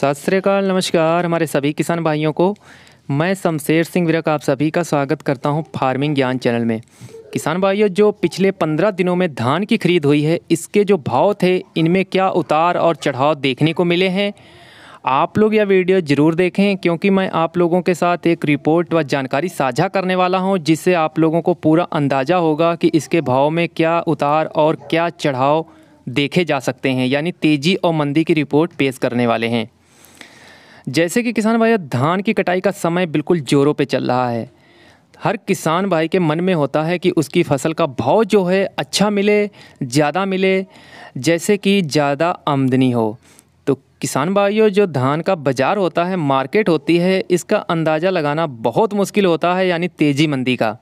सत श्रीकाल नमस्कार हमारे सभी किसान भाइयों को मैं शमशेर सिंह विरक आप सभी का स्वागत करता हूं फार्मिंग ज्ञान चैनल में किसान भाइयों जो पिछले पंद्रह दिनों में धान की खरीद हुई है इसके जो भाव थे इनमें क्या उतार और चढ़ाव देखने को मिले हैं आप लोग यह वीडियो ज़रूर देखें क्योंकि मैं आप लोगों के साथ एक रिपोर्ट व जानकारी साझा करने वाला हूं जिससे आप लोगों को पूरा अंदाज़ा होगा कि इसके भाव में क्या उतार और क्या चढ़ाव देखे जा सकते हैं यानी तेज़ी और मंदी की रिपोर्ट पेश करने वाले हैं जैसे कि किसान भाई धान की कटाई का समय बिल्कुल जोरों पे चल रहा है हर किसान भाई के मन में होता है कि उसकी फसल का भाव जो है अच्छा मिले ज़्यादा मिले जैसे कि ज़्यादा आमदनी हो तो किसान भाइयों जो धान का बाज़ार होता है मार्केट होती है इसका अंदाज़ा लगाना बहुत मुश्किल होता है यानी तेज़ी मंदी का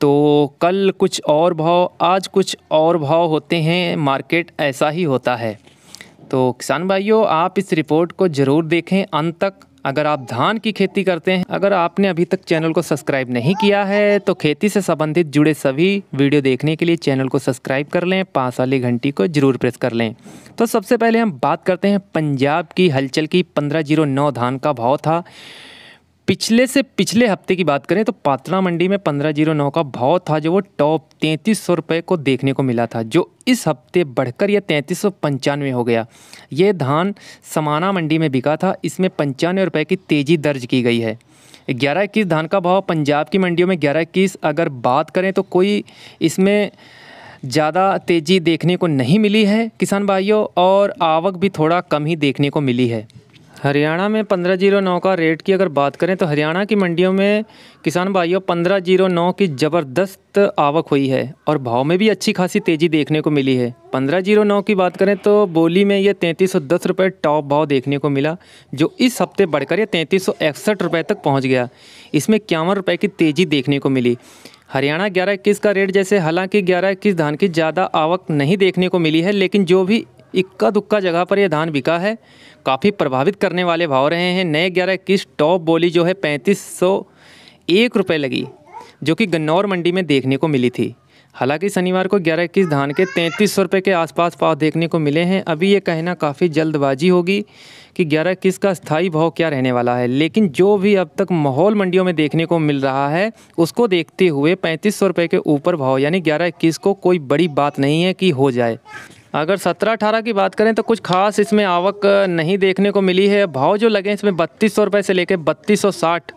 तो कल कुछ और भाव आज कुछ और भाव होते हैं मार्केट ऐसा ही होता है तो किसान भाइयों आप इस रिपोर्ट को ज़रूर देखें अंत तक अगर आप धान की खेती करते हैं अगर आपने अभी तक चैनल को सब्सक्राइब नहीं किया है तो खेती से संबंधित जुड़े सभी वीडियो देखने के लिए चैनल को सब्सक्राइब कर लें पास वाली घंटी को जरूर प्रेस कर लें तो सबसे पहले हम बात करते हैं पंजाब की हलचल की पंद्रह जीरो नौ धान का भाव था पिछले से पिछले हफ्ते की बात करें तो पात्रा मंडी में पंद्रह जीरो नौ का भाव था जो वो टॉप तैंतीस सौ रुपये को देखने को मिला था जो इस हफ्ते बढ़कर यह तैंतीस सौ पंचानवे हो गया ये धान समाना मंडी में बिका था इसमें पंचानवे रुपये की तेज़ी दर्ज की गई है ग्यारह इक्कीस धान का भाव पंजाब की मंडियों में ग्यारह इक्कीस अगर बात करें तो कोई इसमें ज़्यादा तेज़ी देखने को नहीं मिली है किसान भाइयों और आवक भी थोड़ा कम ही देखने को मिली है हरियाणा में पंद्रह जीरो नौ का रेट की अगर बात करें तो हरियाणा की मंडियों में किसान भाइयों पंद्रह जीरो नौ की ज़बरदस्त आवक हुई है और भाव में भी अच्छी खासी तेज़ी देखने को मिली है पंद्रह जीरो नौ की बात करें तो बोली में ये तैंतीस सौ दस रुपये टॉप भाव देखने को मिला जो इस हफ्ते बढ़कर ये तैंतीस सौ इकसठ रुपये तक पहुँच गया इसमें इक्यावन रुपये की तेज़ी देखने को मिली हरियाणा ग्यारह इक्कीस का रेट जैसे हालांकि ग्यारह इक्कीस धान की ज़्यादा आवक नहीं देखने को मिली है लेकिन जो भी इक्का दुक्का जगह पर यह धान बिका है काफ़ी प्रभावित करने वाले भाव रहे हैं नए ग्यारह इक्कीस टॉप बोली जो है पैंतीस सौ एक रुपये लगी जो कि गन्नौर मंडी में देखने को मिली थी हालांकि शनिवार को ग्यारह इक्कीस धान के तैंतीस सौ रुपये के आसपास भाव देखने को मिले हैं अभी ये कहना काफ़ी जल्दबाजी होगी कि ग्यारह इक्कीस का स्थायी भाव क्या रहने वाला है लेकिन जो भी अब तक माहौल मंडियों में देखने को मिल रहा है उसको देखते हुए पैंतीस सौ रुपये के ऊपर भाव यानी ग्यारह इक्कीस को कोई बड़ी बात नहीं है कि हो जाए अगर सत्रह अठारह की बात करें तो कुछ खास इसमें आवक नहीं देखने को मिली है भाव जो लगे इसमें बत्तीस सौ रुपये से लेकर बत्तीस सौ साठ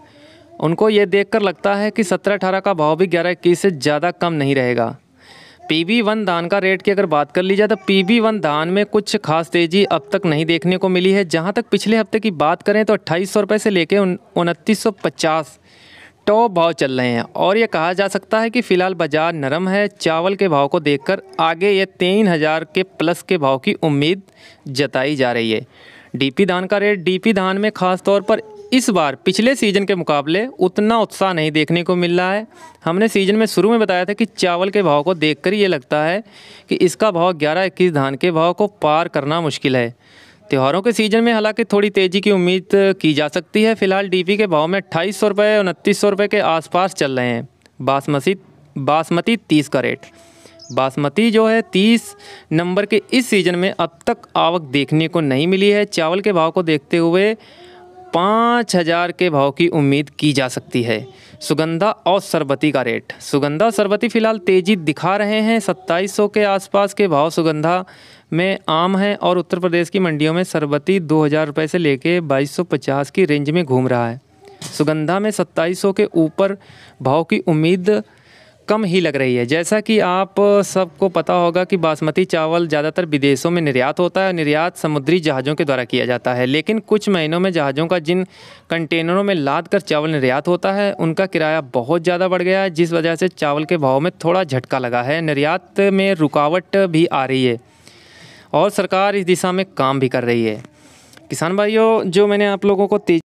उनको ये देखकर लगता है कि सत्रह अठारह का भाव भी ग्यारह इक्कीस से ज़्यादा कम नहीं रहेगा पी बी वन धान का रेट की अगर बात कर ली जाए तो पी बी वन धान में कुछ खास तेज़ी अब तक नहीं देखने को मिली है जहाँ तक पिछले हफ्ते की बात करें तो अट्ठाईस सौ रुपये से लेकर उनतीस सौ पचास टॉप भाव चल रहे हैं और ये कहा जा सकता है कि फ़िलहाल बाज़ार नरम है चावल के भाव को देखकर आगे ये तीन हज़ार के प्लस के भाव की उम्मीद जताई जा रही है डीपी धान का रेट डीपी धान में ख़ास तौर पर इस बार पिछले सीज़न के मुकाबले उतना उत्साह नहीं देखने को मिल रहा है हमने सीज़न में शुरू में बताया था कि चावल के भाव को देख ये लगता है कि इसका भाव ग्यारह इक्कीस धान के भाव को पार करना मुश्किल है त्योहारों के सीजन में हालांकि थोड़ी तेज़ी की उम्मीद की जा सकती है फिलहाल डीपी के भाव में अट्ठाईस सौ रुपये उनतीस सौ रुपये के आसपास चल रहे हैं बासमती बासमती तीस का रेट बासमती जो है तीस नंबर के इस सीज़न में अब तक आवक देखने को नहीं मिली है चावल के भाव को देखते हुए पाँच हज़ार के भाव की उम्मीद की जा सकती है सुगंधा और सरबती का रेट सुगंधा सरबती फ़िलहाल तेज़ी दिखा रहे हैं सत्ताईस सौ के आसपास के भाव सुगंधा में आम है और उत्तर प्रदेश की मंडियों में सरबती दो हज़ार रुपये से लेके पचास की रेंज में घूम रहा है सुगंधा में सत्ताईस सौ के ऊपर भाव की उम्मीद कम ही लग रही है जैसा कि आप सबको पता होगा कि बासमती चावल ज़्यादातर विदेशों में निर्यात होता है निर्यात समुद्री जहाज़ों के द्वारा किया जाता है लेकिन कुछ महीनों में जहाज़ों का जिन कंटेनरों में लाद कर चावल निर्यात होता है उनका किराया बहुत ज़्यादा बढ़ गया है जिस वजह से चावल के भाव में थोड़ा झटका लगा है निर्यात में रुकावट भी आ रही है और सरकार इस दिशा में काम भी कर रही है किसान भाइयों जो मैंने आप लोगों को तेज